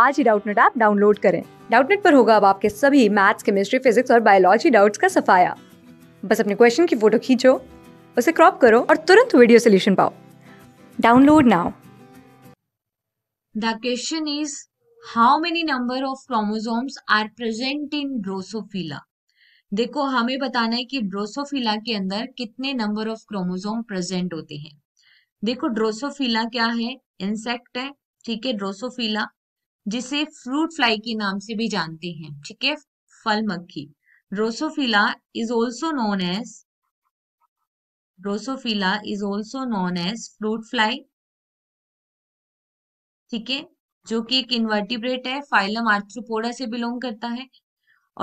आज ही Doubtnut app download करें डाउटनेट पर होगा अब आपके सभी मैथ्स केमिस्ट्री फिजिक्स और बायोलॉजी डाउट्स का सफाया बस अपने क्वेश्चन की फोटो खींचो उसे क्रॉप करो और तुरंत वीडियो सोल्यूशन पाओ download now the question is how many number of chromosomes are present in drosophila देखो हमें बताना है कि ड्रोसोफिला के अंदर कितने नंबर ऑफ क्रोमोसोम प्रेजेंट होते हैं देखो ड्रोसोफिला क्या है इंसेक्ट है ठीक है ड्रोसोफिला जिसे फ्रूट फ्लाई के नाम से भी जानते हैं ठीक है फल मक्खी drosophila is also known as drosophila is also known as fruit fly ठीक है जो कि एक इन्वर्टिब्रेट है फाइलम आर्थ्रोपोडा से बिलोंग करता है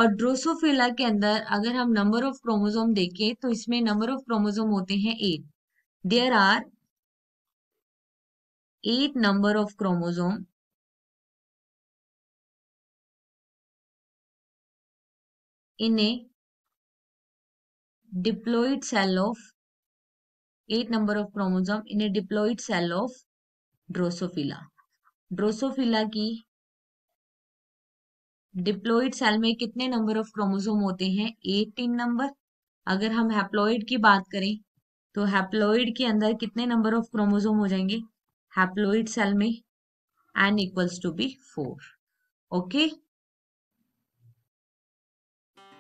और ड्रोसोफिला के अंदर अगर हम नंबर ऑफ क्रोमोजोम देखें तो इसमें नंबर ऑफ क्रोमोजोम होते हैं eight there are eight number of chromosome in a diploid cell of eight number of chromosome in a diploid cell of drosophila drosophila की डिप्लोइड सेल में कितने number of chromosome होते हैं 18 number अगर हम haploid की बात करें तो हैप्लोइड के अंदर कितने नंबर ऑफ क्रोमोसोम हो जाएंगे हैप्लोइड सेल में n equals to be four okay